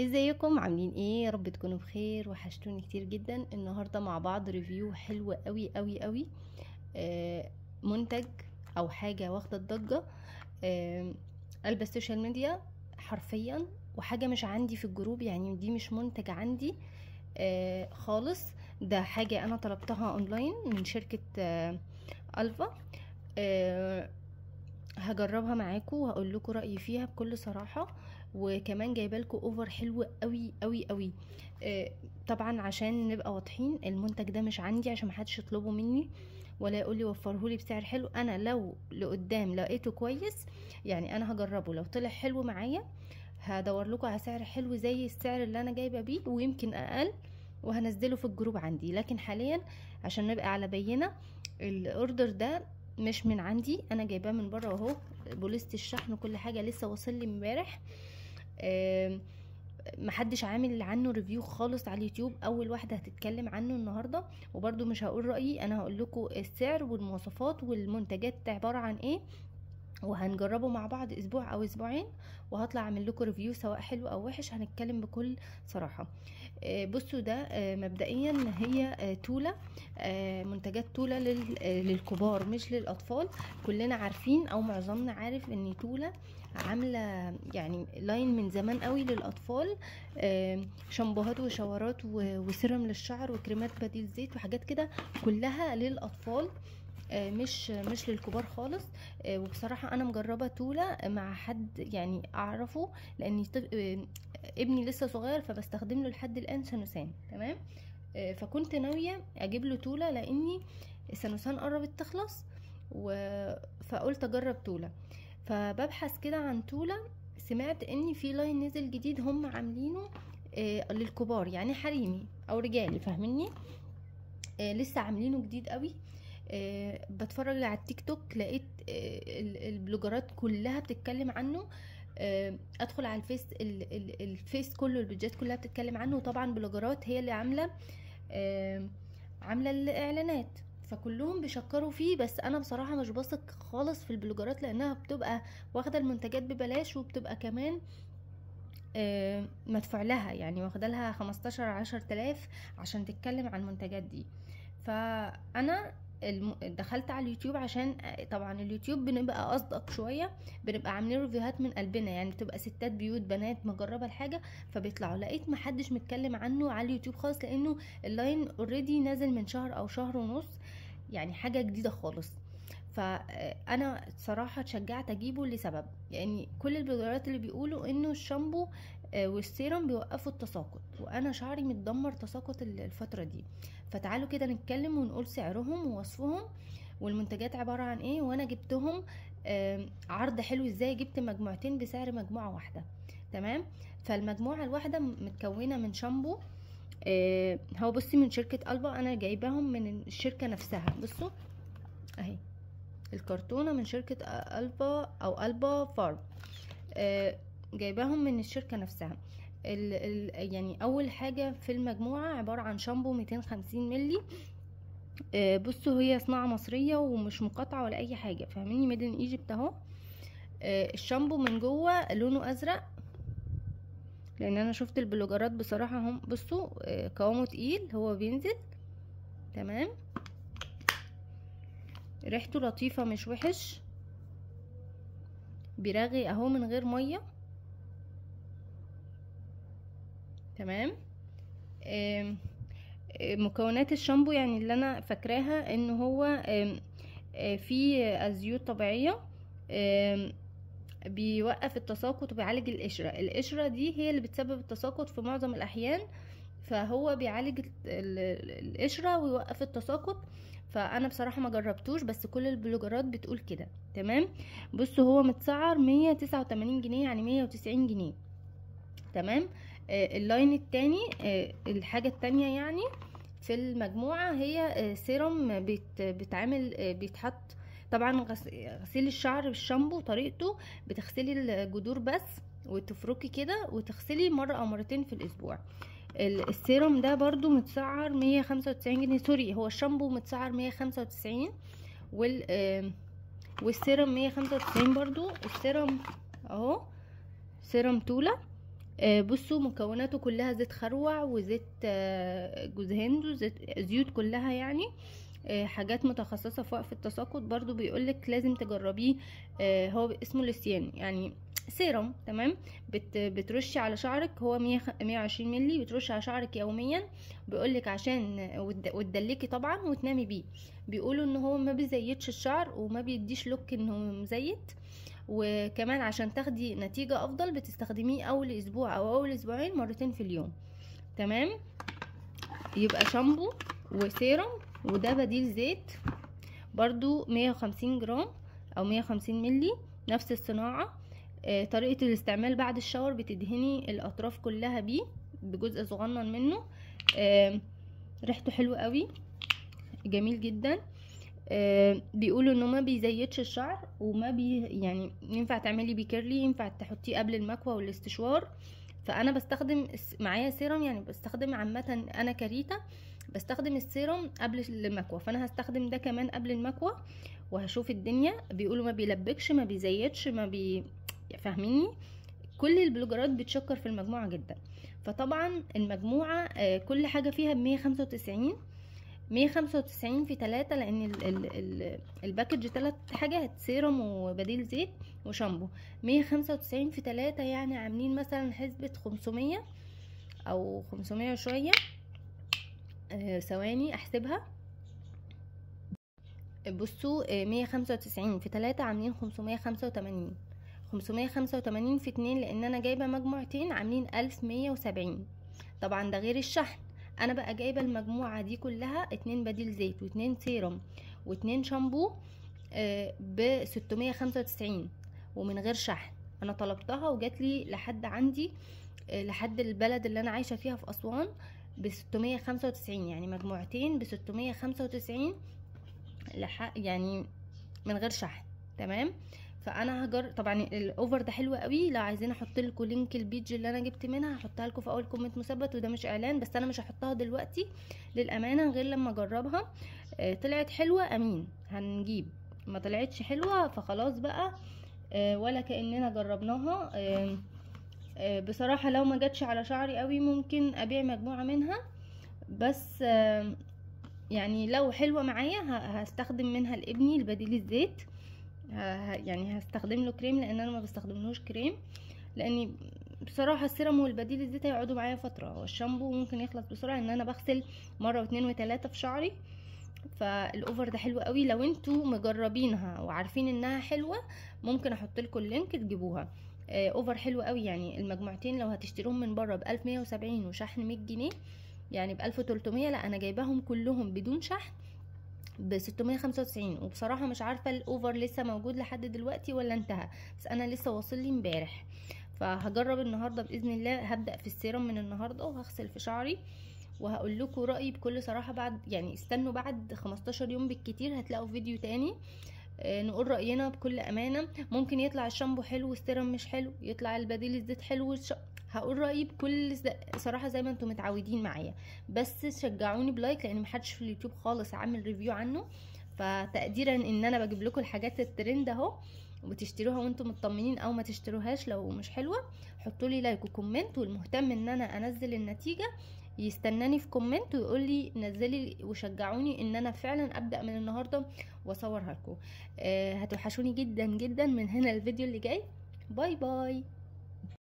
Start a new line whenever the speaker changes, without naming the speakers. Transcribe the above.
ازيكم عاملين ايه يا رب تكونوا بخير وحشتوني كتير جدا النهارده مع بعض ريفيو حلو قوي قوي قوي آه، منتج او حاجه واخده الضجه آه، قلب السوشيال ميديا حرفيا وحاجه مش عندي في الجروب يعني دي مش منتج عندي آه، خالص ده حاجه انا طلبتها اونلاين من شركه الفا هجربها معاكم وهقول لكم رايي فيها بكل صراحه وكمان جايبه لكم اوفر حلو قوي قوي قوي آه، طبعا عشان نبقى واضحين المنتج ده مش عندي عشان محدش يطلبه مني ولا يقول لي وفره لي بسعر حلو انا لو لقدام لقيته كويس يعني انا هجربه لو طلع حلو معايا هدور لكم على سعر حلو زي السعر اللي انا جايبه بيه ويمكن اقل وهنزله في الجروب عندي لكن حاليا عشان نبقى على بينه الاوردر ده مش من عندي انا جايباه من بره اهو بوليست الشحن وكل حاجه لسه واصل لي امبارح محدش عامل عنه ريفيو خالص على اليوتيوب اول واحده هتتكلم عنه النهارده وبرده مش هقول رايي انا هقول لكم السعر والمواصفات والمنتجات عباره عن ايه وهنجربه مع بعض اسبوع او اسبوعين وهطلع اعمل لكم ريفيو سواء حلو او وحش هنتكلم بكل صراحه آه، بصوا ده آه، مبدئيا هي توله آه، منتجات توله للكبار مش للاطفال كلنا عارفين او معظمنا عارف ان توله عامله يعني لاين من زمان قوي للاطفال شامبوهات وشاورات وسيرم للشعر وكريمات بديل زيت وحاجات كده كلها للاطفال آه، مش مش للكبار خالص آه، وبصراحه انا مجربه توله مع حد يعني اعرفه لان آه، ابني لسه صغير فبستخدم له لحد الان سانوسان تمام فكنت ناويه اجيب له توله لاني سانوسان قربت تخلص و... فقلت اجرب توله فببحث كده عن توله سمعت ان في لاين نزل جديد هم عاملينه آه للكبار يعني حريمي او رجالي فاهمني آه لسه عاملينه جديد قوي أه بتفرج على التيك توك لقيت أه البلوجرات كلها بتتكلم عنه أه ادخل على الفيس الفيس كله البيجات كلها بتتكلم عنه وطبعا بلوجرات هي اللي عامله آه، عامله الاعلانات فكلهم بيشكروا فيه بس انا بصراحه مش بثق خالص في البلوجرات لانها بتبقى واخده المنتجات ببلاش وبتبقى كمان آه مدفوع لها يعني واخده لها 15 10000 عشان تتكلم عن المنتجات دي فانا دخلت على اليوتيوب عشان آه، طبعا اليوتيوب بنبقى اصدق شويه بنبقى عاملين ريفيوهات من قلبنا يعني بتبقى ستات بيوت بنات مجربه الحاجه فبيطلعوا لقيت محدش متكلم عنه على اليوتيوب خالص لانه اللاين اوريدي نازل من شهر او شهر ونص يعني حاجه جديده خالص فانا آه، صراحة اتشجعت اجيبه لسبب يعني كل البلوجرات اللي بيقولوا انه الشامبو آه، والسيرم بيوقفوا التساقط وانا شعري متدمر تساقط الفتره دي فتعالوا كده نتكلم ونقول سعرهم ووصفهم والمنتجات عباره عن ايه وانا جبتهم عرض حلو ازاي جبت مجموعتين بسعر مجموعه واحده تمام فالمجموعه الواحده متكونه من شامبو آه، هو بصي من شركه البا انا جايباهم من الشركه نفسها بصوا اهي الكرتونه من شركه البا او البا فارم آه، جايباهم من الشركة نفسها ال ال يعني اول حاجة في المجموعة عبارة عن شامبو 250 مللي آه بصوا هي صناعة مصرية ومش مقاطعة ولا اي حاجة فاهميني ميدن ايجيبت اهو آه، الشامبو من جوه لونه ازرق لان انا شفت البلوجرات بصراحة هم بصوا آه، قوامه تقيل هو بينزل تمام ريحته لطيفة مش وحش بيرغي اهو من غير ميه تمام مكونات الشامبو يعني اللي انا فاكراها ان هو آه، في الزيوت طبيعيه بيوقف التساقط وبيعالج القشره القشره دي هي اللي بتسبب التساقط في معظم الاحيان فهو بيعالج القشره ويوقف التساقط فانا بصراحه ما جربتوش بس كل البلوجرات بتقول كده تمام بصوا هو متسعر 189 جنيه يعني 190 جنيه تمام آه، اللاين التاني آه، الحاجة التانية يعني في المجموعة هي آه، سيروم بيت بيتعمل بيتحط طبعا غسيل الشعر بالشامبو طريقته بتغسلي الجذور بس وتفركي كده وتغسلي مرة او مرتين في الاسبوع السيروم ده برضو متسعر 195 جنيه سوري هو الشامبو متسعر 195 وال والسيروم 195 برضو السيروم اهو سيروم تولة آه، بصوا مكوناته كلها زيت خروع وزيت آه، جوز هند زيوت كلها يعني آه، حاجات متخصصة في وقف التساقط برضو بيقولك لازم تجربيه هو اسمه لسيان يعني سيرم تمام بت بترشي على شعرك هو 120 مللي بترشي على شعرك يوميا بيقولك عشان وتدلكي طبعا وتنامي بيه بيقولوا ان هو ما بيزيدش الشعر وما بيديش لوك انه مزيت وكمان عشان تاخدي نتيجه افضل بتستخدميه اول اسبوع او اول اسبوعين مرتين في اليوم تمام يبقى شامبو وسيروم وده بديل زيت برضو 150 جرام او 150 ملي نفس الصناعه آه، طريقة الاستعمال بعد الشاور بتدهني الأطراف كلها بيه بجزء صغنن منه آه، ريحته حلوة قوي جميل جدا آه، بيقولوا انه ما بيزيدش الشعر وما بي يعني ينفع تعملي بيه كيرلي ينفع تحطيه قبل المكوى والاستشوار فانا بستخدم معايا سيروم يعني بستخدم عامه انا كريتا بستخدم السيروم قبل المكوى فانا هستخدم ده كمان قبل المكوى وهشوف الدنيا بيقولوا ما بيلبكش ما بيزيدش ما بي فاهميني كل البلوجرات بتشكر في المجموعة جدا فطبعا المجموعة آه، كل حاجة فيها بمية خمسة وتسعين مية خمسة وتسعين في تلاتة لان الباكج تلات حاجات سيروم وبديل زيت وشامبو مية خمسة وتسعين في تلاتة يعني عاملين مثلا حسبة خمسمية او خمسمية وشوية آه، ثواني احسبها بصوا آه، مية خمسة وتسعين في تلاتة عاملين خمسمية خمسة وتمانين 585 في 2 لان انا جايبه مجموعتين عاملين 1170 طبعا ده غير الشحن انا بقى جايبه المجموعه دي كلها اتنين بديل زيت واتنين سيرم واتنين شامبو آه، ب 695 ومن غير شحن انا طلبتها وجات لي لحد عندي آه، لحد البلد اللي انا عايشه فيها في اسوان ب 695 يعني مجموعتين ب 695 لحق يعني من غير شحن تمام آه فانا هجر طبعا يعني الاوفر ده حلو قوي لو عايزين احط لكم لينك البيج اللي انا جبت منها هحطها لكم في اول كومنت مثبت وده مش اعلان بس انا مش هحطها دلوقتي للامانه غير لما اجربها آه، طلعت حلوه امين هنجيب ما طلعتش حلوه فخلاص بقى آه، ولا كاننا جربناها آه، بصراحه لو ما جاتش على شعري قوي ممكن ابيع مجموعه منها بس يعني لو حلوه معايا هستخدم منها لابني البديل الزيت يعني هستخدم له كريم لان انا ما بستخدملهوش كريم لاني بصراحه السيرم والبديل الزيت هيقعدوا معايا فتره والشامبو ممكن يخلص بسرعه ان انا بغسل مره واتنين وتلاته في شعري فالاوفر ده حلو قوي لو انتوا مجربينها وعارفين انها حلوه ممكن احط لكم اللينك تجيبوها آه، اوفر حلو قوي يعني المجموعتين لو هتشتريهم من بره ب 1170 وشحن 100 جنيه يعني ب 1300 لا انا جايباهم كلهم بدون شحن ب 695 وبصراحه مش عارفه الاوفر لسه موجود لحد دلوقتي ولا انتهى بس انا لسه واصل لي امبارح فهجرب النهارده باذن الله هبدا في السيرم من النهارده وهغسل في شعري وهقول لكم رايي بكل صراحه بعد يعني استنوا بعد 15 يوم بالكتير هتلاقوا فيديو تاني آه، نقول رأينا بكل أمانة ممكن يطلع الشامبو حلو والسيرم مش حلو يطلع البديل الزيت حلو والش... هقول رأيي بكل صراحة زي ما انتم متعودين معايا بس شجعوني بلايك لأن محدش في اليوتيوب خالص عامل ريفيو عنه فتقديرا ان انا بجيب لكم الحاجات الترند اهو وتشتروها وانتم مطمنين او ما تشتروهاش لو مش حلوه حطوا لي لايك وكومنت والمهتم ان انا انزل النتيجه يستناني في كومنت ويقول لي نزلي وشجعوني ان انا فعلا ابدا من النهارده واصورها لكم آه، هتوحشوني جدا جدا من هنا الفيديو اللي جاي باي باي